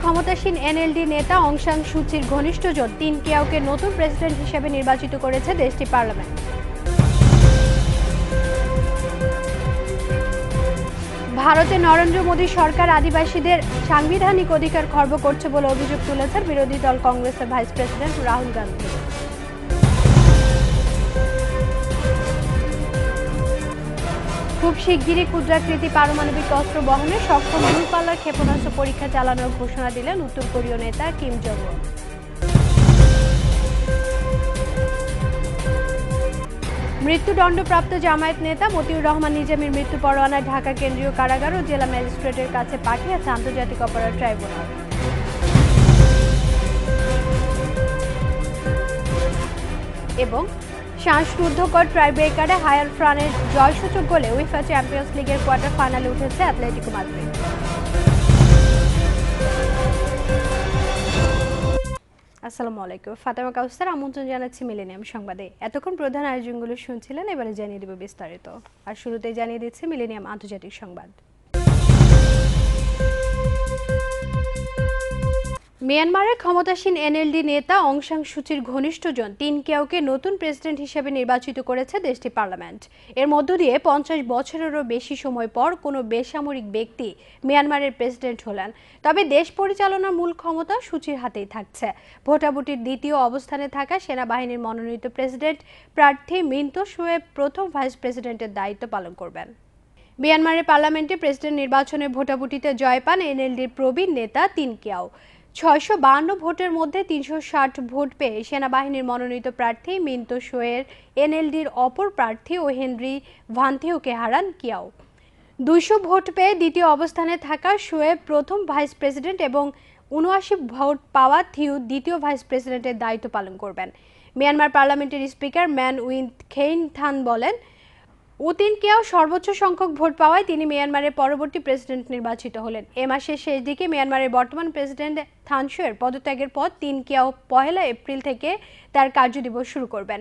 ক্ষমতাসীন এনএলডি নেতা অংশাং সুচির ঘনিষ্ঠজন তিন কিয়াওকে নতুন প্রেসিডেন্ট হিসেবে নির্বাচিত করেছে দেশটি পার্লামেন্ট ভারতে নরেন্দ্র মোদী সরকার আদিবাসীদের সাংবিধানিক অধিকার খর্ব করছে বলে অভিযোগ তুলেছেন বিরোধী দল কংগ্রেসের ভাইস প্রেসিডেন্ট রাহুল গান্ধী খুব শিগগিরই ক্ষুদ্রাকৃতি পারমাণবিক অস্ত্র বহনে সক্ষম দূরপাল্লার ক্ষেপণাস্ত্র পরীক্ষা চালানোর ঘোষণা দিলেন উত্তর কোরীয় নেতা কিম জং মৃত্যুদণ্ডপ্রাপ্ত জামায়াত নেতা মতিউর রহমান নিজামীর মৃত্যু পরোয়ানায় ঢাকা কেন্দ্রীয় কারাগার ও জেলা ম্যাজিস্ট্রেটের কাছে পাঠিয়েছে আন্তর্জাতিক অপরাধ ট্রাইব্যুনাল এবং শ্বাসরুদ্ধকর ট্রাইব্রেকারে হায়ার ফ্রানের জয়সূচক গোলে উইফা চ্যাম্পিয়ন্স লিগের কোয়ার্টার ফাইনালে উঠেছে অ্যাটলেটিকো মাদ্রিদ আসসালামু আলাইকুম ফাতেমা কাউসার আমন্ত্রণ জানাচ্ছি মিলেনিয়াম সংবাদে এতক্ষণ প্রধান আয়োজনগুলো শুনছিলেন এবারে জানিয়ে দেব বিস্তারিত আর শুরুতেই জানিয়ে দিচ্ছে মিলেনিয়াম আন্তর্জাতিক সংবাদ মিয়ানমারে ক্ষমতাসীন এনএলডি নেতা অংশাং সুচির ঘনিষ্ঠজন তিন কেউকে নতুন প্রেসিডেন্ট হিসেবে নির্বাচিত করেছে দেশটির পার্লামেন্ট এর মধ্য দিয়ে পঞ্চাশ বছরেরও বেশি সময় পর কোনো বেসামরিক ব্যক্তি মিয়ানমারের প্রেসিডেন্ট হলেন তবে দেশ পরিচালনার মূল ক্ষমতা সুচির হাতেই থাকছে ভোটাভুটির দ্বিতীয় অবস্থানে থাকা সেনাবাহিনীর মনোনীত প্রেসিডেন্ট প্রার্থী মিন্তো সোয়েব প্রথম ভাইস প্রেসিডেন্টের দায়িত্ব পালন করবেন মিয়ানমারের পার্লামেন্টে প্রেসিডেন্ট নির্বাচনে ভোটাভুটিতে জয় পান এনএলডির প্রবীণ নেতা তিন কেয়াও ছয়শো বাহান্ন ভোটের মধ্যে তিনশো ষাট ভোট পেয়ে সেনাবাহিনীর মনোনীত প্রার্থী মিন্তো শোয়ের এনএলডির অপর প্রার্থী ও হেনরি ভান্থিওকে হারান কিয়াও দুইশো ভোট পেয়ে দ্বিতীয় অবস্থানে থাকা শোয়েব প্রথম ভাইস প্রেসিডেন্ট এবং উনআশি ভোট পাওয়া থিউ দ্বিতীয় ভাইস প্রেসিডেন্টের দায়িত্ব পালন করবেন মিয়ানমার পার্লামেন্টের speaker Mann Win Khaing Than বলেন উতিন কেয়াও সর্বোচ্চ সংখ্যক ভোট পাওয়ায় তিনি মিয়ানমারের পরবর্তী প্রেসিডেন্ট নির্বাচিত হলেন এ মাসের শেষ দিকে মিয়ানমারের বর্তমান প্রেসিডেন্ট থানসুয়ের পদত্যাগের পর তিন কেয়াও পহেলা এপ্রিল থেকে তার কার্যদিবস শুরু করবেন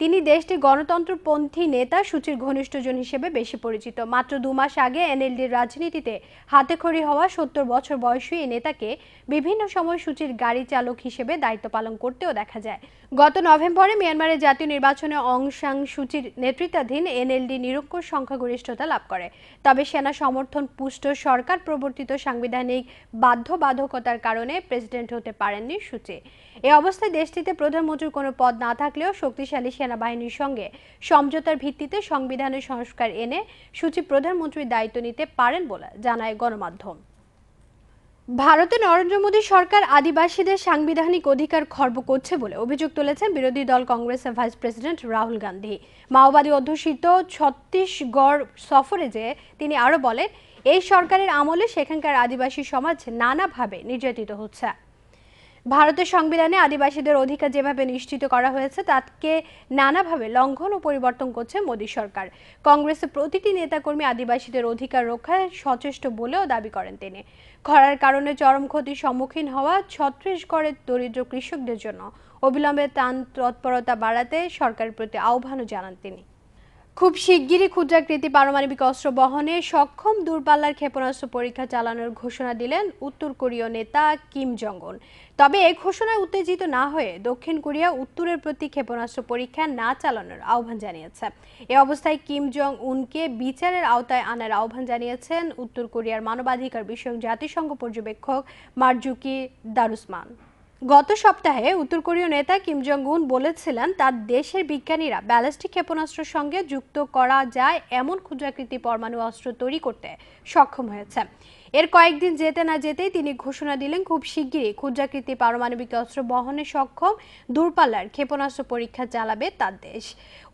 তিনি দেশটির গণতন্ত্রপন্থী নেতা সূচির ঘনিষ্ঠজন হিসেবে বেশি পরিচিত মাত্র দু মাস আগে এনএলডির রাজনীতিতে হাতেখড়ি হওয়া সত্তর বছর বয়সী এই নেতাকে বিভিন্ন সময় সূচির গাড়ি চালক হিসেবে দায়িত্ব পালন করতেও দেখা যায় গত নভেম্বরে মিয়ানমারের জাতীয় নির্বাচনে অং সাং সূচির নেতৃত্বাধীন এনএলডি নিরক্ষর সংখ্যাগরিষ্ঠতা লাভ করে তবে সেনা সমর্থন পুষ্ট সরকার প্রবর্তিত সাংবিধানিক বাধ্যবাধকতার কারণে প্রেসিডেন্ট হতে পারেননি সূচি এ অবস্থায় দেশটিতে প্রধানমন্ত্রীর কোনো পদ না থাকলেও শক্তিশালী সেনাবাহিনীর সঙ্গে সমঝোতার ভিত্তিতে সংবিধানের সংস্কার এনে সচিব প্রধানমন্ত্রীর দায়িত্ব নিতে পারেন বলে জানায় গণমাধ্যম ভারতে নরেন্দ্র মোদী সরকার আদিবাসীদের সাংবিধানিক অধিকার খর্ব করছে বলে অভিযোগ তুলেছেন বিরোধী দল কংগ্রেসের ভাইস প্রেসিডেন্ট রাহুল গান্ধী মাওবাদী অধ্যুষিত ছত্তিশগড় সফরে যে তিনি আরও বলেন এই সরকারের আমলে সেখানকার আদিবাসী সমাজ নানাভাবে নির্যাতিত হচ্ছে ভারতের সংবিধানে আদিবাসীদের অধিকার যেভাবে নিশ্চিত করা হয়েছে তাকে নানাভাবে লঙ্ঘন ও পরিবর্তন করছে মোদী সরকার কংগ্রেসের প্রতিটি নেতাকর্মী আদিবাসীদের অধিকার রক্ষায় সচেষ্ট বলেও দাবি করেন তিনি খরার কারণে চরম ক্ষতির সম্মুখীন হওয়া ছত্রিশগড়ের দরিদ্র কৃষকদের জন্য অবিলম্বে তান তৎপরতা বাড়াতে সরকারের প্রতি আহ্বানও জানান তিনি খুব শিগগিরই ক্ষুদ্রাকৃতি পারমাণবিক অস্ত্র বহনে সক্ষম দূরপাল্লার ক্ষেপণাস্ত্র পরীক্ষা চালানোর ঘোষণা দিলেন উত্তর কোরীয় নেতা কিম জং উন তবে এ ঘোষণায় উত্তেজিত না হয়ে দক্ষিণ কোরিয়া উত্তরের প্রতি ক্ষেপণাস্ত্র পরীক্ষা না চালানোর আহ্বান জানিয়েছে এ অবস্থায় কিম জং উনকে বিচারের আওতায় আনার আহ্বান জানিয়েছেন উত্তর কোরিয়ার মানবাধিকার বিষয়ক জাতিসংঘ পর্যবেক্ষক মার্জুকি দারুসমান গত সপ্তাহে উত্তর কোরীয় নেতা কিম জং উন বলেছিলেন তার দেশের বিজ্ঞানীরা ব্যালিস্টিক ক্ষেপণাস্ত্রের সঙ্গে যুক্ত করা যায় এমন ক্ষুদ্রাকৃতি পরমাণু অস্ত্র তৈরি করতে সক্ষম হয়েছে এর কয়েকদিন যেতে না যেতেই তিনি ঘোষণা দিলেন খুব শিগগিরই ক্ষুদ্রাকৃতি পারমাণবিক অস্ত্র বহনে সক্ষম দূরপাল্লার ক্ষেপণাস্ত্র পরীক্ষা চালাবে তার দেশ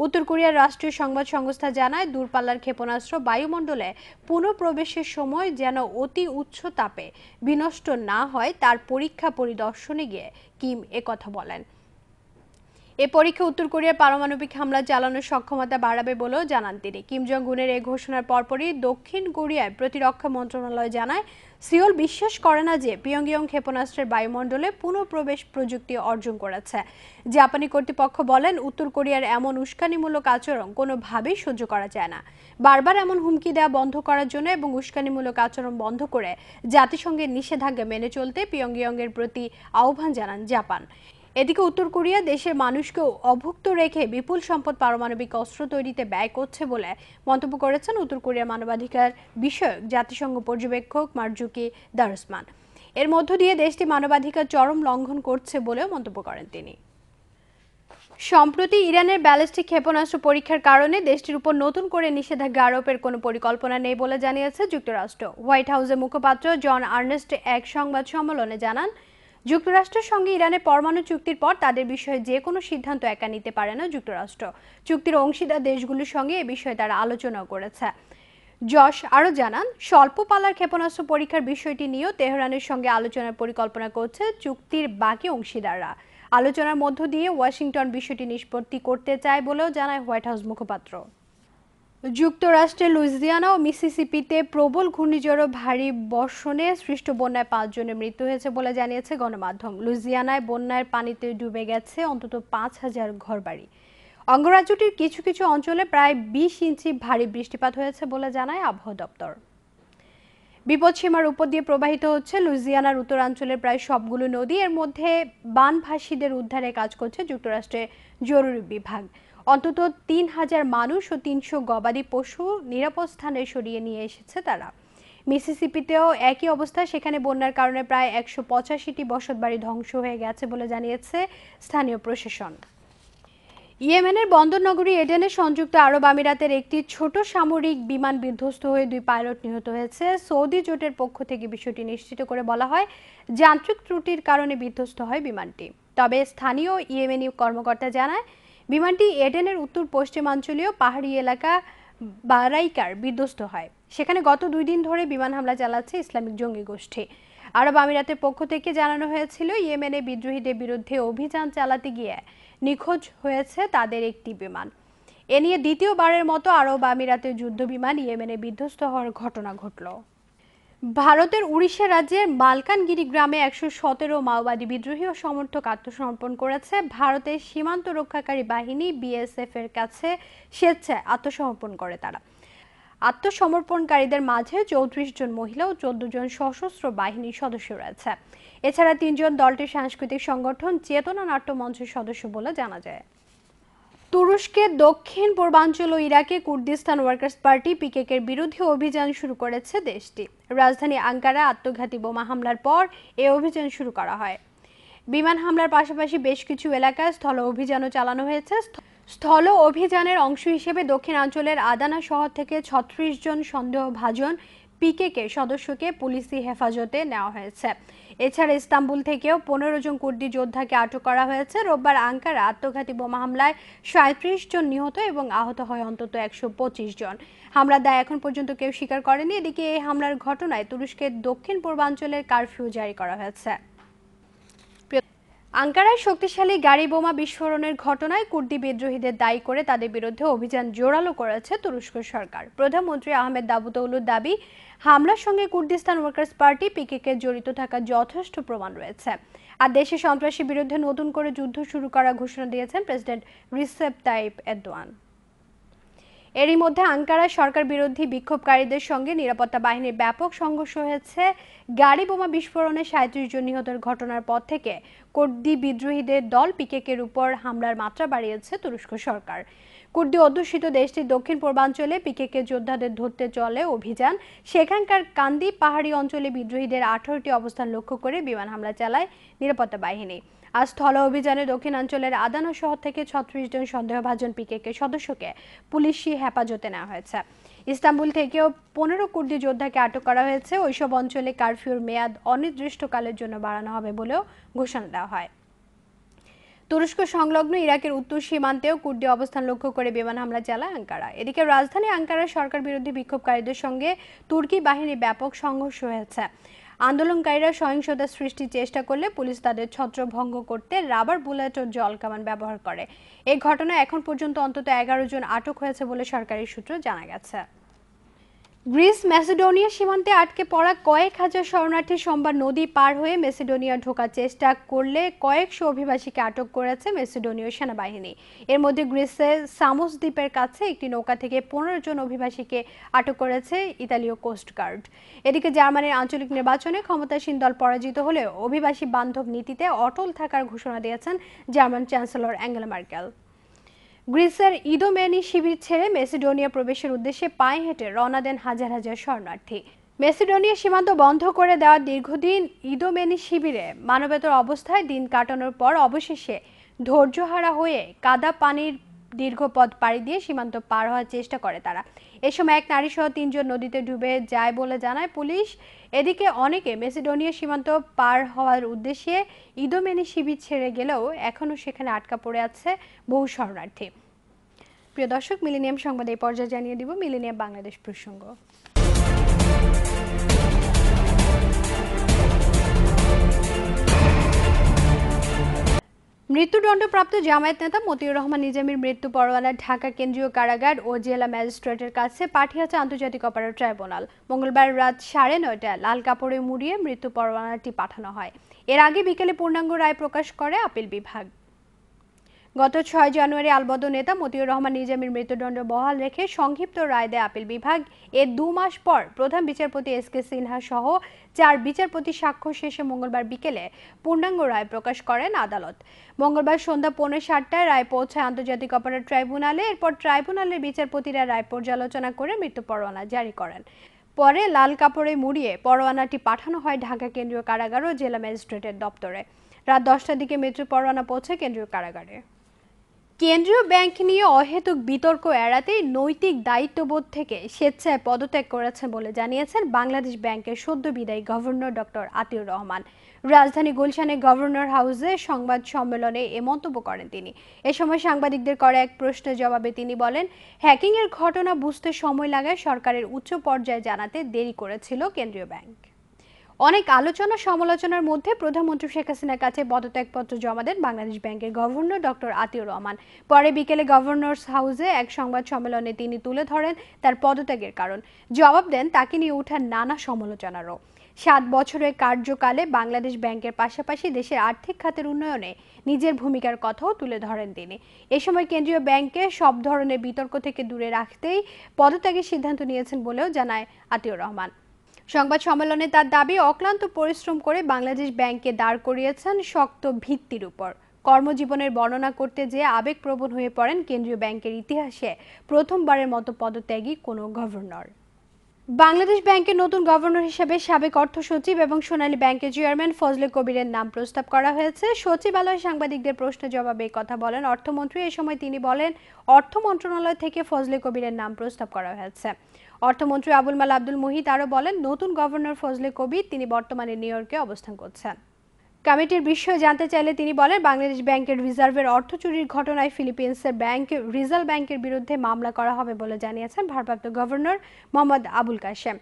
উত্তর কোরিয়ার রাষ্ট্রীয় সংবাদ সংস্থা জানায় দূরপাল্লার ক্ষেপণাস্ত্র বায়ুমণ্ডলে পুনঃপ্রবেশের সময় যেন অতি উচ্চ তাপে বিনষ্ট না হয় তার পরীক্ষা পরিদর্শনে গিয়ে কিম একথা বলেন এ পরীক্ষা উত্তর কোরিয়ার পারমাণবিক হামলা চালানোর সক্ষমতা বাড়াবে বলেও জানান তিনি কিম জং উনের এই ঘোষণার পরপরই দক্ষিণ কোরিয়ায় প্রতিরক্ষা মন্ত্রণালয় জানায় সিওল বিশ্বাস করে না যে পিয়ংইয়ং ক্ষেপণাস্ত্রের বায়ুমণ্ডলে পুনঃপ্রবেশ প্রযুক্তি অর্জন করেছে জাপানি কর্তৃপক্ষ বলেন উত্তর কোরিয়ার এমন উস্কানিমূলক আচরণ কোনোভাবেই সহ্য করা যায় না বারবার এমন হুমকি দেওয়া বন্ধ করার জন্য এবং উস্কানিমূলক আচরণ বন্ধ করে জাতিসংঘের নিষেধাজ্ঞা মেনে চলতে পিয়ংইয়ং এর প্রতি আহ্বান জানান জাপান এদিকে উত্তর কোরিয়া দেশের মানুষকেও অভুক্ত রেখে বিপুল সম্পদ পারমাণবিক অস্ত্র তৈরিতে ব্যয় করছে বলে মন্তব্য করেছেন উত্তর কোরিয়ার মানবাধিকার বিষয়ক জাতিসংঘ পর্যবেক্ষক মার্জুকি দারসমান এর মধ্য দিয়ে দেশটি মানবাধিকার চরম লঙ্ঘন করছে বলেও মন্তব্য করেন তিনি সম্প্রতি ইরানের ব্যালিস্টিক ক্ষেপণাস্ত্র পরীক্ষার কারণে দেশটির উপর নতুন করে নিষেধাজ্ঞা আরোপের কোনো পরিকল্পনা নেই বলে জানিয়েছে যুক্তরাষ্ট্র হোয়াইট হাউসের মুখপাত্র জন আর্নেস্ট এক সংবাদ সম্মেলনে জানান যুক্তরাষ্ট্রের সঙ্গে ইরানের পরমাণু চুক্তির পর তাদের বিষয়ে যে কোনো সিদ্ধান্ত একা নিতে পারে না যুক্তরাষ্ট্র চুক্তির অংশীদার দেশগুলোর সঙ্গে এ বিষয়ে তারা আলোচনা করেছে যশ আরও জানান স্বল্প পালার ক্ষেপণাস্ত্র পরীক্ষার বিষয়টি নিয়েও তেহরানের সঙ্গে আলোচনার পরিকল্পনা করছে চুক্তির বাকি অংশীদাররা আলোচনার মধ্য দিয়ে ওয়াশিংটন বিষয়টি নিষ্পত্তি করতে চায় বলেও জানায় হোয়াইট হাউস মুখপাত্র যুক্তরাষ্ট্রে লুইজিয়ানা ও মিসিসিপিতে প্রবল ঘূর্ণিঝড় ভারী বর্ষণে সৃষ্ট বন্যায় পাঁচজনের মৃত্যু হয়েছে বলে জানিয়েছে গণমাধ্যম লুইজিয়ানায় বন্যার পানিতে ডুবে গেছে অন্তত পাঁচ হাজার ঘরবাড়ি অঙ্গরাজ্যটির কিছু কিছু অঞ্চলে প্রায় বিশ ইঞ্চি ভারী বৃষ্টিপাত হয়েছে বলে জানায় আবহাওয়া দপ্তর বিপদসীমার উপর দিয়ে প্রবাহিত হচ্ছে লুইজিয়ানার উত্তরাঞ্চলের প্রায় সবগুলো নদী এর মধ্যে বানভাসীদের উদ্ধারে কাজ করছে যুক্তরাষ্ট্রের জরুরি বিভাগ অন্তত তিন হাজার মানুষ ও তিনশো গবাদি পশু নিরাপদ স্থানে সরিয়ে নিয়ে এসেছে তারা মিসিসিপিতেও একই অবস্থা সেখানে বন্যার কারণে প্রায় একশো পঁচাশিটি বসতবাড়ি ধ্বংস হয়ে গেছে বলে জানিয়েছে স্থানীয় প্রশাসন ইয়েমেনের বন্দর নগরী এডেনে সংযুক্ত আরব আমিরাতের একটি ছোট সামরিক বিমান বিধ্বস্ত হয়ে দুই পাইলট নিহত হয়েছে সৌদি জোটের পক্ষ থেকে বিষয়টি নিশ্চিত করে বলা হয় যান্ত্রিক ত্রুটির কারণে বিধ্বস্ত হয় বিমানটি তবে স্থানীয় ইয়েমেনি কর্মকর্তা জানায় বিমানটি এডেনের উত্তর পশ্চিমাঞ্চলীয় পাহাড়ি এলাকা বারাইকার বিধ্বস্ত হয় সেখানে গত দুই দিন ধরে বিমান হামলা চালাচ্ছে ইসলামিক জঙ্গি গোষ্ঠী আরব আমিরাতের পক্ষ থেকে জানানো হয়েছিল ইয়েমেনে বিদ্রোহীদের বিরুদ্ধে অভিযান চালাতে গিয়ে নিখোঁজ হয়েছে তাদের একটি বিমান এ নিয়ে দ্বিতীয়বারের মতো আরব আমিরাতের যুদ্ধ বিমান ইয়েমেনে বিধ্বস্ত হওয়ার ঘটনা ঘটল ভারতের উড়িষ্যা রাজ্যের মালকানগিরি গ্রামে একশো সতেরো মাওবাদী বিদ্রোহী ও সমর্থক আত্মসমর্পণ করেছে ভারতের সীমান্ত রক্ষাকারী বাহিনী বিএসএফ এর কাছে স্বেচ্ছায় আত্মসমর্পণ করে তারা আত্মসমর্পণকারীদের মাঝে চৌত্রিশ জন মহিলা ও চোদ্দ জন সশস্ত্র বাহিনীর সদস্য রয়েছে এছাড়া তিনজন দলটির সাংস্কৃতিক সংগঠন চেতনা নাট্য মঞ্চের সদস্য বলে জানা যায় তুরস্কে দক্ষিণ পূর্বাঞ্চল ও ইরাকে কুর্দিস্তান ওয়ার্কার্স পার্টি পিকেকের বিরুদ্ধে অভিযান শুরু করেছে দেশটি রাজধানী আঙ্কারা আত্মঘাতী বোমা হামলার পর এ অভিযান শুরু করা হয় বিমান হামলার পাশাপাশি বেশ কিছু এলাকায় স্থল অভিযানও চালানো হয়েছে স্থল অভিযানের অংশ হিসেবে দক্ষিণাঞ্চলের আদানা শহর থেকে ছত্রিশ জন সন্দেহভাজন পিকেকে সদস্যকে পুলিশি হেফাজতে নেওয়া হয়েছে এছাড়া ইস্তাম্বুল থেকেও পনেরো জন কুর্দি যোদ্ধাকে আটক করা হয়েছে রোববার আঙ্কারা আত্মঘাতী বোমা হামলায় সাঁত্রিশ জন নিহত এবং আহত হয় অন্তত একশো জন হামলা দায় এখন পর্যন্ত কেউ স্বীকার করেনি এদিকে এই হামলার ঘটনায় তুরস্কের দক্ষিণ পূর্বাঞ্চলের কারফিউ জারি করা হয়েছে আঙ্কারায় শক্তিশালী গাড়ি বোমা বিস্ফোরণের ঘটনায় কুর্দি বিদ্রোহীদের দায়ী করে তাদের বিরুদ্ধে অভিযান জোরালো করেছে তুরস্ক সরকার প্রধানমন্ত্রী আহমেদ দাবুতৌলুর দাবি হামলার সঙ্গে কুর্দিস্তান ওয়ার্কার্স পার্টি পিকেকে জড়িত থাকার যথেষ্ট প্রমাণ রয়েছে আর দেশে সন্ত্রাসী বিরুদ্ধে নতুন করে যুদ্ধ শুরু করার ঘোষণা দিয়েছেন প্রেসিডেন্ট রিসেপ তাইপ এরদোয়ান এরই মধ্যে আঙ্কারায় সরকার বিরোধী বিক্ষোভকারীদের সঙ্গে নিরাপত্তা বাহিনীর ব্যাপক সংঘর্ষ হয়েছে গাড়ি বোমা বিস্ফোরণে সাঁত্রিশ জন নিহতের ঘটনার পর থেকে কুর্দি বিদ্রোহীদের দল পিকেকের উপর হামলার মাত্রা বাড়িয়েছে তুরস্ক সরকার কুর্দি অধ্যুষিত দেশটির দক্ষিণ পূর্বাঞ্চলে পিকেকে যোদ্ধাদের ধরতে চলে অভিযান সেখানকার কান্দি পাহাড়ি অঞ্চলে বিদ্রোহীদের আঠারোটি অবস্থান লক্ষ্য করে বিমান হামলা চালায় নিরাপত্তা বাহিনী আজ স্থল অভিযানে দক্ষিণাঞ্চলের আদানা শহর থেকে ছত্রিশ জন সন্দেহভাজন পিকেকে সদস্যকে পুলিশি হেফাজতে নেওয়া হয়েছে ইস্তাম্বুল থেকেও পনেরো কুর্দি যোদ্ধাকে আটক করা হয়েছে ওইসব অঞ্চলে কারফিউর মেয়াদ অনির্দিষ্টকালের জন্য বাড়ানো হবে বলেও ঘোষণা দেওয়া হয় তুরস্ক সংলগ্ন ইরাকের উত্তর সীমান্তেও কুর্দি অবস্থান লক্ষ্য করে বিমান হামলা চালায় আঙ্কারা এদিকে রাজধানী আঙ্কারার সরকার বিরোধী বিক্ষোভকারীদের সঙ্গে তুর্কি বাহিনী ব্যাপক সংঘর্ষ হয়েছে আন্দোলনকারীরা সহিংসতা সৃষ্টির চেষ্টা করলে পুলিশ তাদের ছত্রভঙ্গ করতে রাবার বুলেট ও জল কামান ব্যবহার করে এ ঘটনায় এখন পর্যন্ত অন্তত এগারো জন আটক হয়েছে বলে সরকারি সূত্র জানা গেছে গ্রিস মেসিডোনিয়া সীমান্তে আটকে পড়া কয়েক হাজার শরণার্থী সোমবার নদী পার হয়ে মেসিডোনিয়া ঢোকার চেষ্টা করলে কয়েকশো অভিবাসীকে আটক করেছে মেসিডোনীয় সেনাবাহিনী এর মধ্যে গ্রিসের সামোস দ্বীপের কাছে একটি নৌকা থেকে পনেরো জন অভিবাসীকে আটক করেছে ইতালীয় কোস্টগার্ড এদিকে জার্মানির আঞ্চলিক নির্বাচনে ক্ষমতাসীন দল পরাজিত হলে অভিবাসী বান্ধব নীতিতে অটল থাকার ঘোষণা দিয়েছেন জার্মান চ্যান্সেলর অ্যাঙ্গেলা মার্কেল গ্রিসের ইদোমেনি শিবির ছেড়ে মেসিডোনিয়া প্রবেশের উদ্দেশ্যে পায়ে হেঁটে রওনা দেন হাজার হাজার শরণার্থী মেসিডোনিয়া সীমান্ত বন্ধ করে দেওয়া দীর্ঘদিন ইদোমেনি শিবিরে মানবেতর অবস্থায় দিন কাটানোর পর অবশেষে ধৈর্যহারা হয়ে কাদা পানির দীর্ঘ পথ পাড়ি দিয়ে সীমান্ত পার হওয়ার চেষ্টা করে তারা এ সময় এক নারীসহ তিনজন নদীতে ডুবে যায় বলে জানায় পুলিশ এদিকে অনেকে মেসিডোনিয়া সীমান্ত পার হওয়ার উদ্দেশ্যে ইদোমেনি শিবির ছেড়ে গেলেও এখনও সেখানে আটকা পড়ে আছে বহু শরণার্থী প্রিয় দর্শক মিলিনিয়াম সংবাদ এই পর্যায়ে জানিয়ে দিব মিলিনিয়াম বাংলাদেশ প্রসঙ্গ মৃত্যুদণ্ডপ্রাপ্ত জামায়াত নেতা মতিউর রহমান নিজামীর মৃত্যু পরোয়ানা ঢাকা কেন্দ্রীয় কারাগার ও জেলা ম্যাজিস্ট্রেটের কাছে পাঠিয়েছে আন্তর্জাতিক অপারেট ট্রাইব্যুনাল মঙ্গলবার রাত সাড়ে নয়টায় লাল কাপড়ে মুড়িয়ে মৃত্যু পরোয়ানাটি পাঠানো হয় এর আগে বিকেলে পূর্ণাঙ্গ রায় প্রকাশ করে আপিল বিভাগ গত ছয় জানুয়ারি আলবদ নেতা মতিউর রহমান নিজামীর মৃত্যুদণ্ড বহাল রেখে সংক্ষিপ্ত রায় দেয় আপিল বিভাগ এর দু মাস পর প্রধান বিচারপতি এস কে সিনহা সহ চার বিচারপতি সাক্ষ্য শেষে মঙ্গলবার বিকেলে পূর্ণাঙ্গ রায় প্রকাশ করেন আদালত মঙ্গলবার সন্ধ্যা পৌনে সাতটায় রায় পৌঁছায় আন্তর্জাতিক অপরাধ ট্রাইব্যুনালে এরপর ট্রাইব্যুনালের বিচারপতিরা রায় পর্যালোচনা করে মৃত্যু পরোয়ানা জারি করেন পরে লাল কাপড়ে মুড়িয়ে পরোয়ানাটি পাঠানো হয় ঢাকা কেন্দ্রীয় কারাগার ও জেলা ম্যাজিস্ট্রেটের দপ্তরে রাত দশটার দিকে মৃত্যু পরোয়ানা পৌঁছে কেন্দ্রীয় কারাগারে কেন্দ্রীয় ব্যাংক নিয়ে অহেতুক বিতর্ক এড়াতে নৈতিক দায়িত্ববোধ থেকে স্বেচ্ছায় পদত্যাগ করেছে বলে জানিয়েছেন বাংলাদেশ ব্যাংকের সদ্য বিদায়ী গভর্নর ডক্টর আতিউর রহমান রাজধানী গুলশানে গভর্নর হাউসে সংবাদ সম্মেলনে এ মন্তব্য করেন তিনি এ সময় সাংবাদিকদের করা এক প্রশ্নের জবাবে তিনি বলেন হ্যাকিংয়ের ঘটনা বুঝতে সময় লাগায় সরকারের উচ্চ পর্যায়ে জানাতে দেরি করেছিল কেন্দ্রীয় ব্যাংক অনেক আলোচনা সমালোচনার মধ্যে প্রধানমন্ত্রী শেখ হাসিনার কাছে পদত্যাগপত্র জমা দেন বাংলাদেশ ব্যাংকের গভর্নর ডক্টর আতিউর রহমান পরে বিকেলে গভর্নরস হাউসে এক সংবাদ সম্মেলনে তিনি তুলে ধরেন তার পদত্যাগের কারণ জবাব দেন তাকে নিয়ে ওঠা নানা সমালোচনারও সাত বছরের কার্যকালে বাংলাদেশ ব্যাংকের পাশাপাশি দেশের আর্থিক খাতের উন্নয়নে নিজের ভূমিকার কথাও তুলে ধরেন তিনি এ সময় কেন্দ্রীয় ব্যাংকে সব ধরনের বিতর্ক থেকে দূরে রাখতেই পদত্যাগের সিদ্ধান্ত নিয়েছেন বলেও জানায় আতিউর রহমান সংবাদ সম্মেলনে তার দাবি অক্লান্ত পরিশ্রম করে বাংলাদেশ ব্যাংককে দাঁড় করিয়েছেন শক্ত ভিত্তির উপর কর্মজীবনের বর্ণনা করতে যে আবেগপ্রবণ হয়ে পড়েন কেন্দ্রীয় ব্যাংকের ইতিহাসে প্রথমবারের মতো পদত্যাগী কোনো গভর্নর বাংলাদেশ ব্যাংকের নতুন গভর্নর হিসেবে সাবেক অর্থ সচিব এবং সোনালী ব্যাংকের চেয়ারম্যান ফজলে কবিরের নাম প্রস্তাব করা হয়েছে সচিবালয় সাংবাদিকদের প্রশ্ন জবাবে কথা বলেন অর্থমন্ত্রী এ সময় তিনি বলেন অর্থ মন্ত্রণালয় থেকে ফজলে কবিরের নাম প্রস্তাব করা হয়েছে অর্থমন্ত্রী আবুল মাল আব্দুল মুহিত আরও বলেন নতুন গভর্নর ফজলে কবির তিনি বর্তমানে নিউ ইয়র্কে অবস্থান করছেন কমিটির বিষয়ে জানতে চাইলে তিনি বলেন বাংলাদেশ ব্যাংকের রিজার্ভের অর্থ চুরির ঘটনায় ফিলিপিন্সের ব্যাংক রিজার্ভ ব্যাংকের বিরুদ্ধে মামলা করা হবে বলে জানিয়েছেন ভারপ্রাপ্ত গভর্নর মোহাম্মদ আবুল কাশেম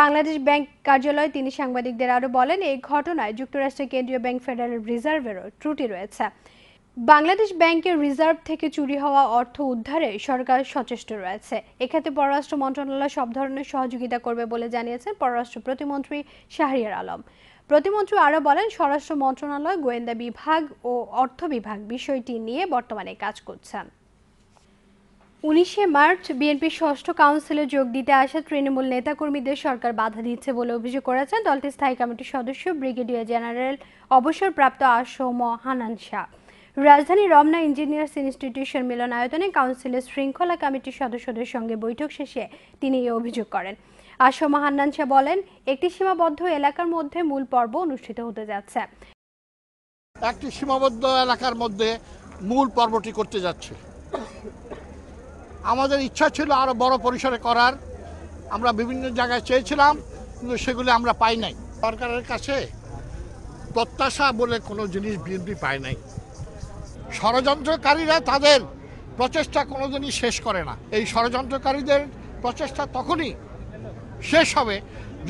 বাংলাদেশ ব্যাংক কার্যালয়ে তিনি সাংবাদিকদের আরও বলেন এই ঘটনায় যুক্তরাষ্ট্রের কেন্দ্রীয় ব্যাংক ফেডারেল রিজার্ভেরও ত্রুটি রয়েছে বাংলাদেশ ব্যাংকের রিজার্ভ থেকে চুরি হওয়া অর্থ উদ্ধারে সরকার সচেষ্ট রয়েছে এক্ষেত্রে পররাষ্ট্র মন্ত্রণালয় সব ধরনের সহযোগিতা করবে বলে জানিয়েছেন পররাষ্ট্র প্রতিমন্ত্রী শাহরিয়ার আলম প্রতিমন্ত্রী আরও বলেন স্বরাষ্ট্র মন্ত্রণালয় গোয়েন্দা বিভাগ ও অর্থ বিভাগ বিষয়টি নিয়ে বর্তমানে কাজ করছেন উনিশে মার্চ বিএনপির ষষ্ঠ কাউন্সিলে যোগ দিতে আসা তৃণমূল নেতাকর্মীদের সরকার বাধা দিচ্ছে বলে অভিযোগ করেছেন দলটির স্থায়ী কমিটির সদস্য ব্রিগেডিয়ার জেনারেল অবসরপ্রাপ্ত আসম হানান শাহ রাজধানী রমনা ইঞ্জিনিয়ার্স ইনস্টিটিউশন মিলনায়তনে কাউন্সিলের শৃঙ্খলা কমিটির সদস্যদের সঙ্গে বৈঠক শেষে তিনি এই অভিযোগ করেন আসমা হান্নান শাহ বলেন একটি সীমাবদ্ধ এলাকার মধ্যে মূল পর্ব অনুষ্ঠিত হতে যাচ্ছে একটি সীমাবদ্ধ এলাকার মধ্যে মূল পর্বটি করতে যাচ্ছে আমাদের ইচ্ছা ছিল আরও বড় পরিসরে করার আমরা বিভিন্ন জায়গায় চেয়েছিলাম কিন্তু সেগুলি আমরা পাই নাই সরকারের কাছে প্রত্যাশা বলে কোনো জিনিস বিএনপি পায় নাই ষড়যন্ত্রকারীরা তাদের প্রচেষ্টা কোনোদিনই শেষ করে না এই ষড়যন্ত্রকারীদের প্রচেষ্টা তখনই শেষ হবে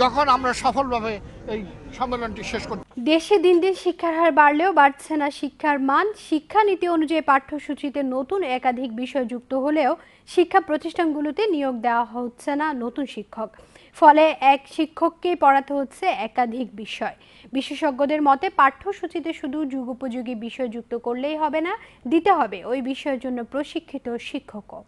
যখন আমরা সফলভাবে এই সম্মেলনটি শেষ করি দেশে দিন দিন শিক্ষার হার বাড়লেও বাড়ছে না শিক্ষার মান শিক্ষানীতি অনুযায়ী পাঠ্যসূচিতে নতুন একাধিক বিষয় যুক্ত হলেও শিক্ষা প্রতিষ্ঠানগুলোতে নিয়োগ দেওয়া হচ্ছে না নতুন শিক্ষক ফলে এক শিক্ষককেই পড়াতে হচ্ছে একাধিক বিষয় বিশেষজ্ঞদের মতে পাঠ্যসূচিতে শুধু যুগোপযোগী বিষয় যুক্ত করলেই হবে না দিতে হবে ওই বিষয়ের জন্য প্রশিক্ষিত শিক্ষকও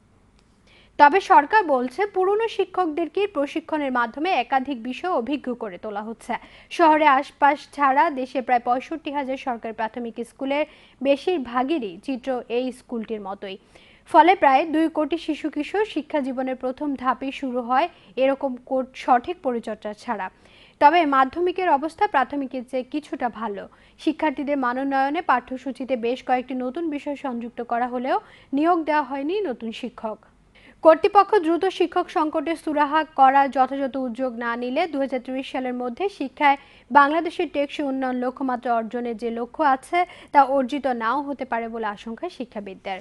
তবে সরকার বলছে পুরনো শিক্ষকদেরকে প্রশিক্ষণের মাধ্যমে একাধিক বিষয় অভিজ্ঞ করে তোলা হচ্ছে শহরে আশপাশ ছাড়া দেশে প্রায় পঁয়ষট্টি হাজার সরকারি প্রাথমিক স্কুলের বেশিরভাগেরই চিত্র এই স্কুলটির মতোই ফলে প্রায় দুই কোটি শিশু কিশোর শিক্ষা জীবনের প্রথম ধাপে শুরু হয় এরকম সঠিক পরিচর্যা ছাড়া তবে মাধ্যমিকের অবস্থা প্রাথমিকের চেয়ে কিছুটা ভালো শিক্ষার্থীদের মানোন্নয়নে পাঠ্যসূচিতে বেশ কয়েকটি নতুন বিষয় সংযুক্ত করা হলেও নিয়োগ দেওয়া হয়নি নতুন শিক্ষক কর্তৃপক্ষ দ্রুত শিক্ষক সংকটে সুরাহা করা যথাযথ উদ্যোগ না নিলে দু সালের মধ্যে শিক্ষায় বাংলাদেশের টেকসই উন্নয়ন লক্ষ্যমাত্রা অর্জনের যে লক্ষ্য আছে তা অর্জিত নাও হতে পারে বলে আশঙ্কা শিক্ষাবিদদের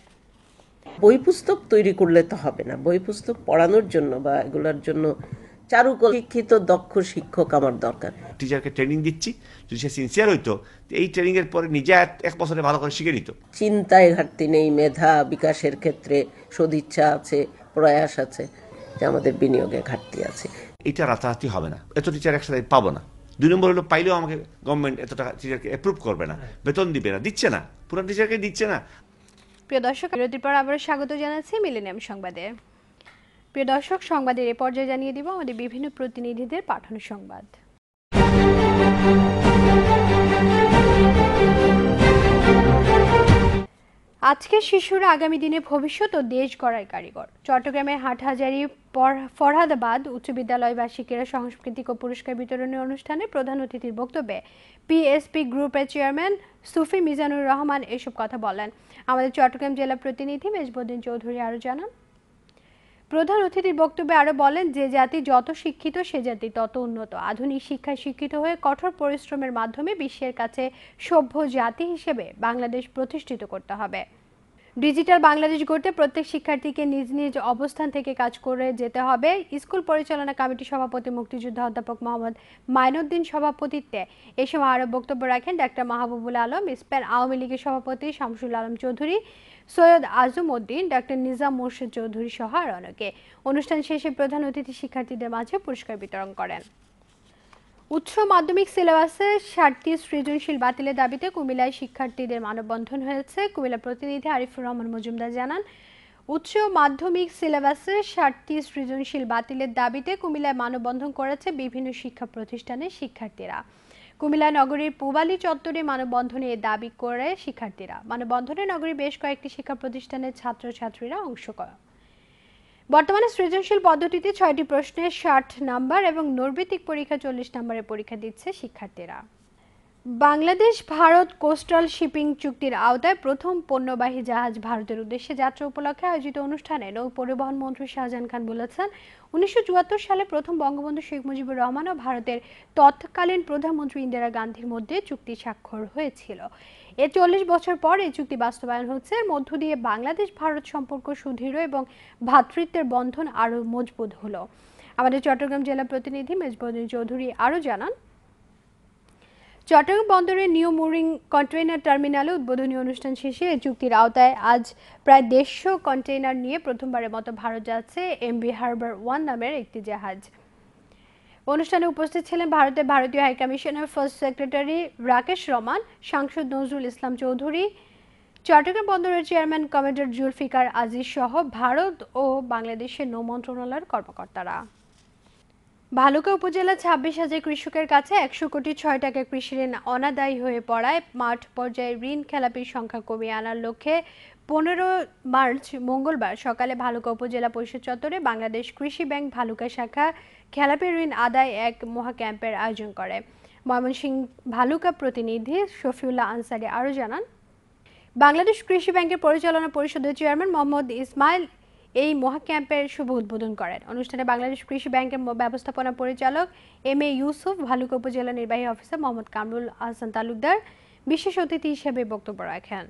বই পুস্তক তৈরি করলে তো হবে না বই পুস্তক পড়ানোর জন্য বা এগুলোর জন্য চারুকল শিক্ষিত দক্ষ শিক্ষক আমার দরকার টিচারকে ট্রেনিং দিচ্ছি যদি সে সিনসিয়ার হইতো এই ট্রেনিং এর পরে নিজে এক বছরে ভালো করে শিখে নিত চিন্তায় ঘাটতি নেই মেধা বিকাশের ক্ষেত্রে সদিচ্ছা আছে প্রয়াস আছে যে আমাদের বিনিয়োগে ঘাটতি আছে এটা রাতারাতি হবে না এত টিচার একসাথে পাবো না দুই নম্বর হলো পাইলেও আমাকে গভর্নমেন্ট এত টাকা টিচারকে অ্যাপ্রুভ করবে না হ্যাঁ। বেতন দিবে না দিচ্ছে না পুরান টিচারকে দিচ্ছে না প্রিয় দর্শক বিরতির পর আবারও স্বাগত জানাচ্ছি মিলেনিয়াম সংবাদে প্রিয় দর্শক সংবাদের এ পর্যায়ে জানিয়ে দিব আমাদের বিভিন্ন প্রতিনিধিদের পাঠানো সংবাদ আজকের শিশুরা আগামী দিনে ভবিষ্যৎ ও দেশ গড়ার কারিগর চট্টগ্রামের হাটহাজারি ফরহাদাবাদ উচ্চ বিদ্যালয় বার্ষিকেরা সংস্কৃতিক ও পুরস্কার বিতরণী অনুষ্ঠানে প্রধান অতিথির বক্তব্যে পিএসপি গ্রুপের চেয়ারম্যান সুফি মিজানুর রহমান এসব কথা বলেন আমাদের চট্টগ্রাম জেলা প্রতিনিধি মেজবুদ্দিন চৌধুরী আরও জানান প্রধান অতিথির বক্তব্যে আরও বলেন যে জাতি যত শিক্ষিত সে জাতি তত উন্নত আধুনিক শিক্ষায় শিক্ষিত হয়ে কঠোর পরিশ্রমের মাধ্যমে বিশ্বের কাছে সভ্য জাতি হিসেবে বাংলাদেশ প্রতিষ্ঠিত করতে হবে ডিজিটাল বাংলাদেশ গড়তে প্রত্যেক শিক্ষার্থীকে নিজ নিজ অবস্থান থেকে কাজ করে যেতে হবে স্কুল পরিচালনা কমিটি সভাপতি মুক্তিযোদ্ধা অধ্যাপক মোহাম্মদ মাইনুদ্দিন সভাপতিত্বে এ সময় আরও বক্তব্য রাখেন ডাক্তার মাহবুবুল আলম স্পেন আওয়ামী লীগের সভাপতি শামসুল আলম চৌধুরী সৈয়দ আজম উদ্দিন ডাক্তার নিজাম মোর্শেদ চৌধুরী সহ আর অনেকে অনুষ্ঠান শেষে প্রধান অতিথি শিক্ষার্থীদের মাঝে পুরস্কার বিতরণ করেন উচ্চ মাধ্যমিক সিলেবাসে সাতটি সৃজনশীল বাতিলের দাবিতে কুমিল্লায় শিক্ষার্থীদের মানববন্ধন হয়েছে কুমিল্লা প্রতিনিধি আরিফুর রহমান মজুমদার জানান উচ্চ মাধ্যমিক সিলেবাসে সাতটি সৃজনশীল বাতিলের দাবিতে কুমিল্লায় মানববন্ধন করেছে বিভিন্ন শিক্ষা প্রতিষ্ঠানের শিক্ষার্থীরা কুমিল্লা নগরীর পূবালী চত্বরে মানববন্ধনে দাবি করে শিক্ষার্থীরা মানববন্ধনে নগরীর বেশ কয়েকটি শিক্ষা প্রতিষ্ঠানের ছাত্রছাত্রীরা অংশ বর্তমানে সৃজনশীল পদ্ধতিতে ছয়টি প্রশ্নের ষাট নাম্বার এবং নৈর্বিত্তিক পরীক্ষা চল্লিশ নাম্বারের পরীক্ষা দিচ্ছে শিক্ষার্থীরা বাংলাদেশ ভারত কোস্টাল শিপিং চুক্তির আওতায় প্রথম পণ্যবাহী জাহাজ ভারতের উদ্দেশ্যে যাত্রা উপলক্ষে আয়োজিত অনুষ্ঠানে নৌ পরিবহন মন্ত্রী শাহজাহান খান বলেছেন উনিশশো সালে প্রথম বঙ্গবন্ধু শেখ মুজিবুর রহমান ও ভারতের তৎকালীন প্রধানমন্ত্রী ইন্দিরা গান্ধীর মধ্যে চুক্তি স্বাক্ষর হয়েছিল এ চল্লিশ বছর পর এই চুক্তি বাস্তবায়ন হচ্ছে মধ্য দিয়ে বাংলাদেশ ভারত সম্পর্ক সুদৃঢ় এবং ভ্রাতৃত্বের বন্ধন আরও মজবুত হলো আমাদের চট্টগ্রাম জেলা প্রতিনিধি মেজবদিন চৌধুরী আরও জানান চট্টগ্রাম বন্দরের নিউ মুরিং কন্টেইনার টার্মিনালে উদ্বোধনী অনুষ্ঠান শেষে এই চুক্তির আওতায় আজ প্রায় দেড়শো কন্টেইনার নিয়ে প্রথমবারের মতো ভারত যাচ্ছে এমবি হারবার ওয়ান নামের একটি জাহাজ অনুষ্ঠানে উপস্থিত ছিলেন ভারতের ভারতীয় হাইকমিশনের ফার্স্ট সেক্রেটারি রাকেশ রমান সাংসদ নজরুল ইসলাম চৌধুরী চট্টগ্রাম বন্দরের চেয়ারম্যান কমান্ডার জুলফিকার আজিজ সহ ভারত ও বাংলাদেশের নৌ মন্ত্রণালয়ের কর্মকর্তারা ভালুকা উপজেলা ছাব্বিশ হাজার কৃষকের কাছে একশো কোটি ছয় টাকা কৃষি ঋণ অনাদায়ী হয়ে পড়ায় মাঠ পর্যায়ে ঋণ খেলাপির সংখ্যা কমিয়ে আনার লক্ষ্যে পনেরো মার্চ মঙ্গলবার সকালে ভালুকা উপজেলা পরিষদ চত্বরে বাংলাদেশ কৃষি ব্যাংক ভালুকা শাখা খেলাপি ঋণ আদায় এক মহাক্যাম্পের আয়োজন করে ময়মনসিংহ ভালুকা প্রতিনিধি শফিউল্লাহ আনসারি আরও জানান বাংলাদেশ কৃষি ব্যাংকের পরিচালনা পরিষদের চেয়ারম্যান মোহাম্মদ ইসমাইল এই মহাক্যাম্পের শুভ উদ্বোধন করেন অনুষ্ঠানে বাংলাদেশ কৃষি ব্যাংকের ব্যবস্থাপনা পরিচালক এম এ ইউসুফ ভালুকা উপজেলা নির্বাহী অফিসার মোহাম্মদ কামরুল আহসান তালুকদার বিশেষ অতিথি হিসেবে বক্তব্য রাখেন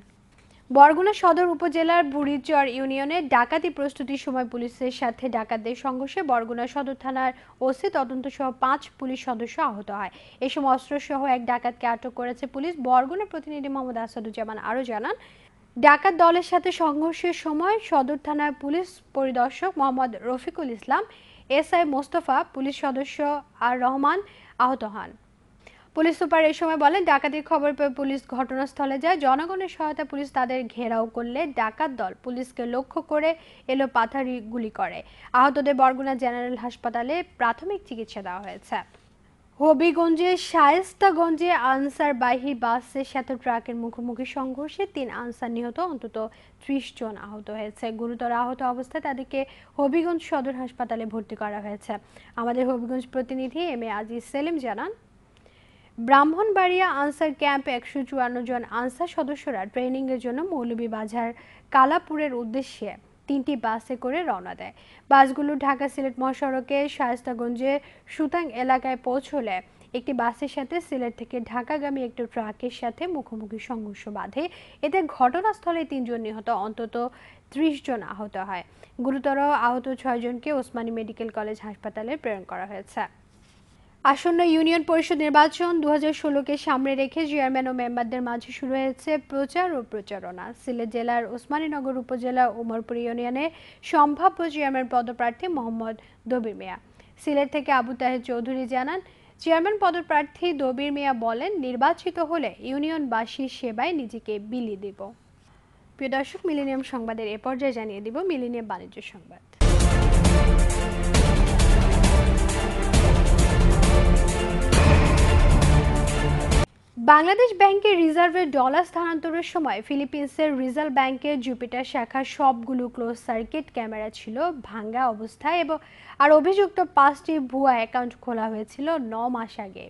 বরগুনা সদর উপজেলার বুড়িচর ইউনিয়নে ডাকাতি প্রস্তুতির সময় পুলিশের সাথে ডাকাতদের সংঘর্ষে বরগুনা সদর থানার ওসি তদন্ত সহ পাঁচ পুলিশ সদস্য আহত হয় এ সময় অস্ত্রসহ এক ডাকাতকে আটক করেছে পুলিশ বরগুনা প্রতিনিধি মোহাম্মদ আসাদুজ্জামান আরও জানান ডাকাত দলের সাথে সংঘর্ষের সময় সদর থানার পুলিশ পরিদর্শক Mohammad Rafiqul Islam S I Mostafa police সদস্য আর রহমান আহত হন পুলিশ সুপার এই সময় বলেন ডাকাতির খবর পেয়ে পুলিশ ঘটনাস্থলে যায় জনগণের সহায়তা পুলিশ তাদের ঘেরাও করলে ডাকাত দল পুলিশকে লক্ষ্য করে এলো পাথারি গুলি করে আহতদের বরগুনা জেনারেল হাসপাতালে প্রাথমিক চিকিৎসা দেওয়া হয়েছে হবিগঞ্জের শায়েস্তাগঞ্জে আনসারবাহী বাসের সাথে ট্রাকের মুখোমুখি সংঘর্ষে তিন আনসার নিহত অন্তত ত্রিশ জন আহত হয়েছে গুরুতর আহত অবস্থায় তাদেরকে হবিগঞ্জ সদর হাসপাতালে ভর্তি করা হয়েছে আমাদের হবিগঞ্জ প্রতিনিধি এম এ আজিজ সেলিম জানান ব্রাহ্মণবাড়িয়া আনসার ক্যাম্প একশো চুয়ান্ন জন আনসার সদস্যরা ট্রেনিংয়ের জন্য মৌলভীবাজার কালাপুরের উদ্দেশ্যে তিনটি বাসে করে রওনা দেয় বাসগুলো ঢাকা সিলেট মহাসড়কে শায়স্তাগঞ্জে সুতাং এলাকায় পৌঁছলে একটি বাসের সাথে সিলেট থেকে ঢাকাগামী একটি ট্রাকের সাথে মুখোমুখি সংঘর্ষ বাঁধে এতে ঘটনাস্থলে তিনজন নিহত অন্তত ত্রিশ জন আহত হয় গুরুতর আহত ছয়জনকে ওসমানী মেডিকেল কলেজ হাসপাতালে প্রেরণ করা হয়েছে আসন্ন ইউনিয়ন পরিষদ নির্বাচন দু ষোলোকে সামনে রেখে চেয়ারম্যান ও মেম্বারদের মাঝে শুরু হয়েছে প্রচার ও প্রচারণা সিলেট জেলার ওসমানীনগর উপজেলা উমরপুর ইউনিয়নে সম্ভাব্য চেয়ারম্যান পদপ্রার্থী মোহাম্মদ দবির মিয়া সিলেট থেকে আবু তাহের চৌধুরী জানান চেয়ারম্যান পদপ্রার্থী দবির মিয়া বলেন নির্বাচিত হলে ইউনিয়নবাসীর সেবায় নিজেকে বিলি দেব প্রিয় দর্শক মিলিনিয়াম সংবাদের এ পর্যায়ে জানিয়ে দিব মিলিনিয়াম বাণিজ্য সংবাদ বাংলাদেশ ব্যাংকের রিজার্ভে ডলার স্থানান্তরের সময় ফিলিপিন্সের রিজার্ভ ব্যাংকের জুপিটার শাখার সবগুলো ক্লোজ সার্কিট ক্যামেরা ছিল ভাঙ্গা অবস্থায় এবং আর অভিযুক্ত পাঁচটি ভুয়া অ্যাকাউন্ট খোলা হয়েছিল ন মাস আগে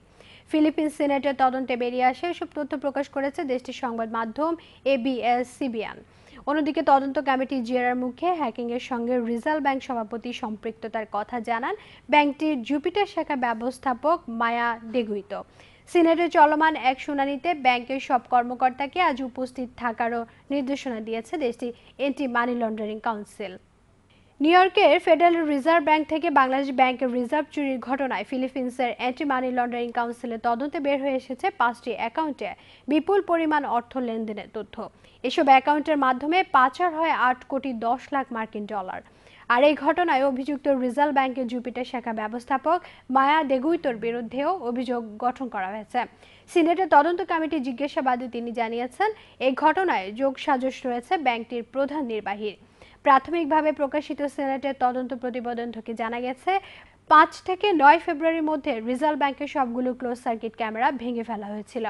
ফিলিপিন্স সিনেটের তদন্তে বেরিয়ে আসে এসব তথ্য প্রকাশ করেছে দেশটির সংবাদ মাধ্যম এবিএস সিবিয়ান অন্যদিকে তদন্ত কমিটি জেরার মুখে হ্যাকিংয়ের সঙ্গে রিজার্ভ ব্যাংক সভাপতি সম্পৃক্ততার কথা জানান ব্যাংকটির জুপিটার শাখা ব্যবস্থাপক মায়া ডেগুইতো সিনেটে চলমান এক শুনানিতে ব্যাংকের সব কর্মকর্তাকে আজ উপস্থিত থাকারও নির্দেশনা দিয়েছে দেশটি anti money laundering council New ইয়র্কের ফেডারেল রিজার্ভ ব্যাংক থেকে বাংলাদেশ ব্যাংকের রিজার্ভ চুরির ঘটনায় ফিলিপিন্সের অ্যান্টি মানি লন্ডারিং কাউন্সিলের তদন্তে বের হয়ে এসেছে পাঁচটি অ্যাকাউন্টে বিপুল পরিমাণ অর্থ লেনদেনের তথ্য এসব অ্যাকাউন্টের মাধ্যমে পাচার হয় আট কোটি দশ লাখ মার্কিন ডলার আর এই ঘটনায় অভিযুক্ত রিজার্ভ ব্যাংকের জুপিটার শাখা ব্যবস্থাপক মায়া দেগুইতোর বিরুদ্ধেও অভিযোগ গঠন করা হয়েছে সিনেটের তদন্ত কমিটি জিজ্ঞাসাবাদে তিনি জানিয়েছেন এই ঘটনায় যোগ সাজস রয়েছে ব্যাংকটির প্রধান নির্বাহীর প্রাথমিকভাবে প্রকাশিত সিনেটের তদন্ত প্রতিবেদন থেকে জানা গেছে পাঁচ থেকে নয় ফেব্রুয়ারির মধ্যে রিজার্ভ ব্যাংকের সবগুলো ক্লোজ সার্কিট ক্যামেরা ভেঙে ফেলা হয়েছিল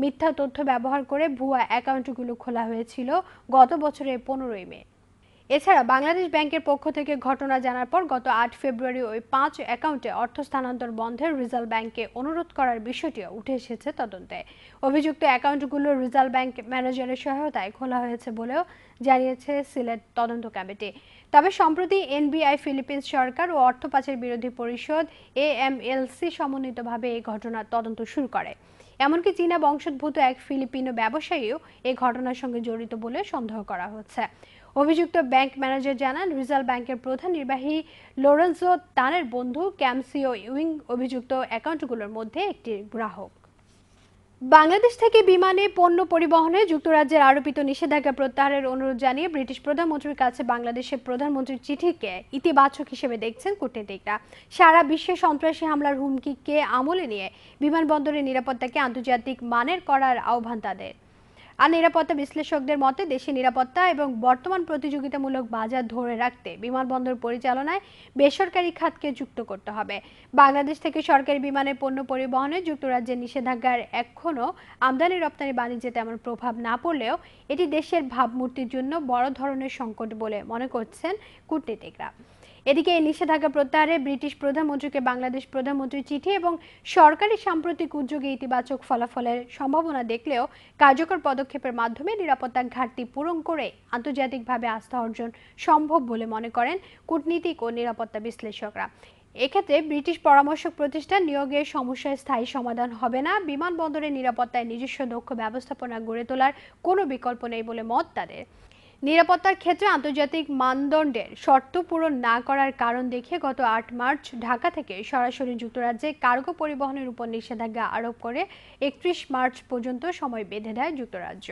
মিথ্যা তথ্য ব্যবহার করে ভুয়া অ্যাকাউন্টগুলো খোলা হয়েছিল গত বছরের পনেরোই মে এছাড়া বাংলাদেশ ব্যাংকের পক্ষ থেকে ঘটনা জানার পর গত আট ফেব্রুয়ারি ওই পাঁচ অ্যাকাউন্টে অর্থ স্থানান্তর বন্ধের রিজার্ভ ব্যাংকে অনুরোধ করার বিষয়টিও উঠে এসেছে তদন্তে অভিযুক্ত অ্যাকাউন্টগুলো রিজার্ভ ব্যাংক ম্যানেজারের সহায়তায় খোলা হয়েছে বলেও জানিয়েছে সিলেট তদন্ত কমিটি তবে সম্প্রতি এনবিআই ফিলিপিন্স সরকার ও অর্থ পাচার বিরোধী পরিষদ এএমএলসি সমন্বিতভাবে এই ঘটনার তদন্ত শুরু করে এমনকি চীনা বংশোদ্ভূত এক ফিলিপিনো ব্যবসায়ীও এই ঘটনার সঙ্গে জড়িত বলে সন্দেহ করা হচ্ছে অভিযুক্ত ব্যাংক ম্যানেজার জানান রিজার্ভ ব্যাংকের প্রধান নির্বাহী লোরেন্সো তানের বন্ধু ক্যামসিও ইউইং অভিযুক্ত অ্যাকাউন্টগুলোর মধ্যে একটি গ্রাহক বাংলাদেশ থেকে বিমানে পণ্য পরিবহনে যুক্তরাজ্যের আরোপিত নিষেধাজ্ঞা প্রত্যাহারের অনুরোধ জানিয়ে ব্রিটিশ প্রধানমন্ত্রীর কাছে বাংলাদেশের প্রধানমন্ত্রীর চিঠিকে ইতিবাচক হিসেবে দেখছেন কূটনীতিকরা সারা বিশ্বে সন্ত্রাসী হামলার হুমকিকে আমলে নিয়ে বিমানবন্দরের নিরাপত্তাকে আন্তর্জাতিক মানের করার আহ্বান তাদের আর নিরাপত্তা বিশ্লেষকদের মতে দেশে নিরাপত্তা এবং বর্তমান প্রতিযোগিতামূলক বাজার ধরে রাখতে বিমানবন্দর পরিচালনায় বেসরকারি খাতকে যুক্ত করতে হবে বাংলাদেশ থেকে সরকারি বিমানের পণ্য পরিবহনে যুক্তরাজ্যের নিষেধাজ্ঞার এখনও আমদানি রপ্তানি বাণিজ্যে তেমন প্রভাব না পড়লেও এটি দেশের ভাবমূর্তির জন্য বড় ধরনের সংকট বলে মনে করছেন কূটনীতিকরা এদিকে এই নিষেধাজ্ঞা প্রত্যাহারে ব্রিটিশ প্রধানমন্ত্রীকে বাংলাদেশ প্রধানমন্ত্রীর চিঠি এবং সরকারি সাম্প্রতিক উদ্যোগে ইতিবাচক ফলাফলের সম্ভাবনা দেখলেও কার্যকর পদক্ষেপের মাধ্যমে নিরাপত্তা ঘাটতি পূরণ করে আন্তর্জাতিকভাবে আস্থা অর্জন সম্ভব বলে মনে করেন কূটনীতিক ও নিরাপত্তা বিশ্লেষকরা এক্ষেত্রে ব্রিটিশ পরামর্শক প্রতিষ্ঠান নিয়োগের সমস্যায় স্থায়ী সমাধান হবে না বিমানবন্দরের নিরাপত্তায় নিজস্ব দক্ষ ব্যবস্থাপনা গড়ে তোলার কোনো বিকল্প নেই বলে মত তাদের নিরাপত্তার ক্ষেত্রে আন্তর্জাতিক মানদণ্ডের শর্ত পূরণ না করার কারণ দেখিয়ে গত আট মার্চ ঢাকা থেকে সরাসরি যুক্তরাজ্যে কার্গো পরিবহনের উপর নিষেধাজ্ঞা আরোপ করে একত্রিশ মার্চ পর্যন্ত সময় বেঁধে দেয় যুক্তরাজ্য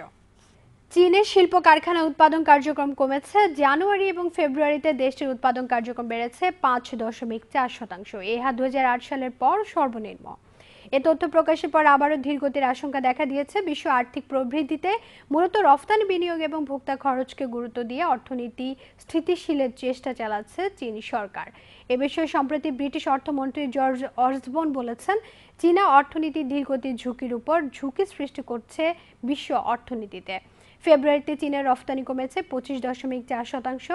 চীনের শিল্প কারখানা উৎপাদন কার্যক্রম কমেছে জানুয়ারি এবং ফেব্রুয়ারিতে দেশটির উৎপাদন কার্যক্রম বেড়েছে পাঁচ দশমিক চার শতাংশ এ হা দু সালের পর সর্বনিম্ন এ তথ্য প্রকাশের পর আবারও ধীরগতির আশঙ্কা দেখা দিয়েছে বিশ্ব আর্থিক প্রবৃদ্ধিতে মূলত রফতানি বিনিয়োগ এবং ভোক্তা খরচকে গুরুত্ব দিয়ে অর্থনীতি স্থিতিশীলের চেষ্টা চালাচ্ছে চীন সরকার এ বিষয়ে সম্প্রতি ব্রিটিশ অর্থমন্ত্রী জর্জ অর্জবন বলেছেন চীনা অর্থনীতি ধীরগতির ঝুঁকির উপর ঝুঁকি সৃষ্টি করছে বিশ্ব অর্থনীতিতে ফেব্রুয়ারিতে চীনের রফতানি কমেছে পঁচিশ দশমিক চার শতাংশ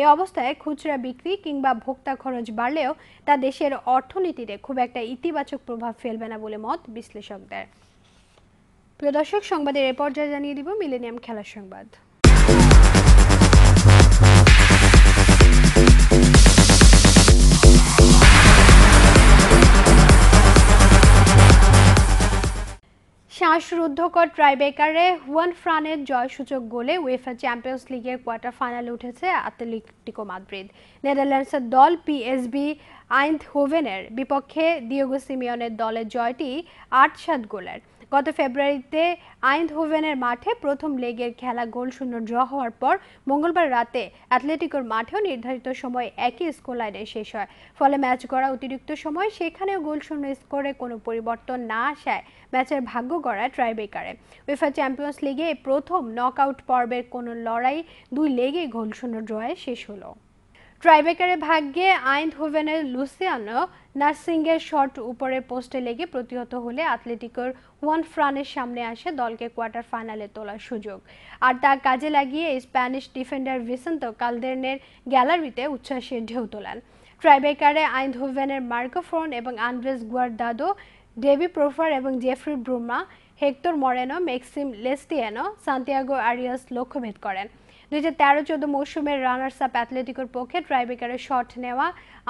এ অবস্থায় খুচরা বিক্রি কিংবা ভোক্তা খরচ বাড়লেও তা দেশের অর্থনীতিতে খুব একটা ইতিবাচক প্রভাব ফেলবে না বলে মত বিশ্লেষকদের প্রিয় দর্শক সংবাদের এ পর্যায়ে জানিয়ে দিব মিলেনিয়াম খেলার সংবাদ শ্বাসরুদ্ধকর ট্রাইবেকারে হুয়ান ফ্রানের জয়সূচক গোলে উয়েফা চ্যাম্পিয়ন্স লিগের কোয়ার্টার ফাইনালে উঠেছে অ্যাথলেটিকো মাদ্রিদ নেদারল্যান্ডসের দল পিএসবি আইন্থ হোভেনের বিপক্ষে দিওগো সিমিয়নের দলের জয়টি আট সাত গোলের গত ফেব্রুয়ারিতে আইন হোভেনের মাঠে প্রথম লেগের খেলা গোল শূন্য ড্র হওয়ার পর মঙ্গলবার রাতে অ্যাথলেটিকোর মাঠেও নির্ধারিত সময় একই স্কোর লাইনে শেষ হয় ফলে ম্যাচ গড়া অতিরিক্ত সময় সেখানেও গোল শূন্য স্কোরে কোনো পরিবর্তন না আসায় ম্যাচের ভাগ্য গড়ায় ট্রাইব্রেকারে উয়েফা চ্যাম্পিয়ন্স লিগে প্রথম নকআউট পর্বের কোনো লড়াই দুই লেগে গোল শূন্য ড্রয়ে শেষ হলো ট্রাইবেকারের ভাগ্যে আইন হোভেনের লুসিয়ানো নার্সিংয়ের শট উপরে পোস্টে লেগে প্রতিহত হলে অ্যাথলেটিকোর ওয়ান ফ্রানের সামনে আসে দলকে কোয়ার্টার ফাইনালে তোলার সুযোগ আর তা কাজে লাগিয়ে স্প্যানিশ ডিফেন্ডার ভিসেন্ত কালদেরনের গ্যালারিতে উচ্ছ্বাসের ঢেউ তোলান ট্রাইবেকারে আইনধোভেনের মার্কোফোন এবং আন্দ্রেস গুয়ারদাদো ডেভি প্রোফার এবং Jeffrey Bruma Hector Moreno Maxime Lestienne Santiago Arias লক্ষ্যভেদ করেন দুই হাজার তেরো চোদ্দ মৌসুমের রানার্স আপ অ্যাথলেটিকোর পক্ষে ট্রাইবেকারের শট নেওয়া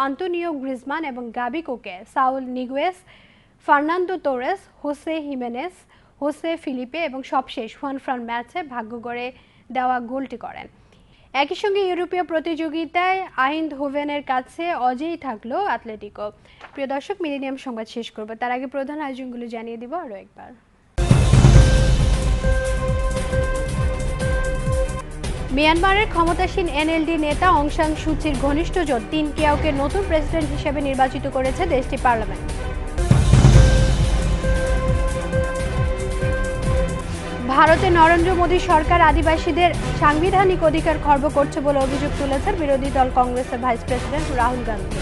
আন্তোনিও গ্রিজমান এবং গাবিকোকে Saul Niguez Fernando Torres Jose Gimenez Jose Filipe এবং সবশেষ হুয়ান ফ্রান ম্যাচে ভাগ্য গড়ে দেওয়া গোলটি করেন একই সঙ্গে ইউরোপীয় প্রতিযোগিতায় আইন হোভেনের কাছে অজেই থাকলো অ্যাথলেটিকো প্রিয় দর্শক মিলেনিয়াম সংবাদ শেষ করব তার আগে প্রধান আয়োজনগুলো জানিয়ে দিব আরও একবার মিয়ানমারের ক্ষমতাসীন এনএলডি নেতা অংশাং সুচির ঘনিষ্ঠজন তিন কিয়াওকে নতুন প্রেসিডেন্ট হিসেবে নির্বাচিত করেছে দেশটি পার্লামেন্ট ভারতে নরেন্দ্র মোদী সরকার আদিবাসীদের সাংবিধানিক অধিকার খর্ব করছে বলে অভিযোগ তুলেছেন বিরোধী দল কংগ্রেসের ভাইস প্রেসিডেন্ট রাহুল গান্ধী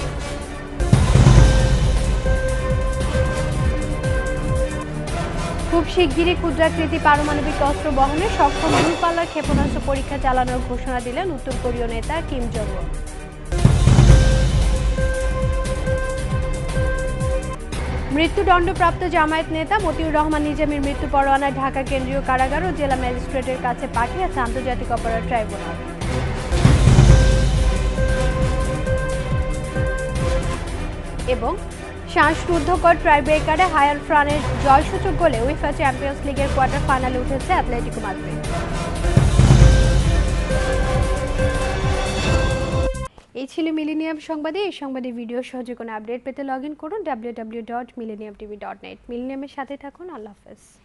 খুব শিগগিরই ক্ষুদ্রাকৃতি পারমাণবিক অস্ত্র বহনে সক্ষম দূরপাল্লার ক্ষেপণাস্ত্র পরীক্ষা চালানোর ঘোষণা দিলেন উত্তর কোরীয় নেতা কিম জং মৃত্যুদণ্ডপ্রাপ্ত জামায়াত নেতা মতিউর রহমান নিজামীর মৃত্যু পরোয়ানায় ঢাকা কেন্দ্রীয় কারাগার ও জেলা ম্যাজিস্ট্রেটের কাছে পাঠিয়েছে আন্তর্জাতিক অপরাধ ট্রাইব্যুনাল এবং শ্বাসরুদ্ধকর ট্রাইব্রেকারে হায়ার ফ্রানের জয়সূচক গোলে উইফা চ্যাম্পিয়ন্স লিগের কোয়ার্টার ফাইনালে উঠেছে অ্যাটলেটিকো মাদ্রিদ এই ছিল মিলেনিয়াম সংবাদে এই সংবাদে ভিডিও সহ যে কোনো আপডেট পেতে লগ ইন করুন W W dot millennium TV dot net মিলেনিয়ামের সাথে থাকুন আল্লাহ হাফেজ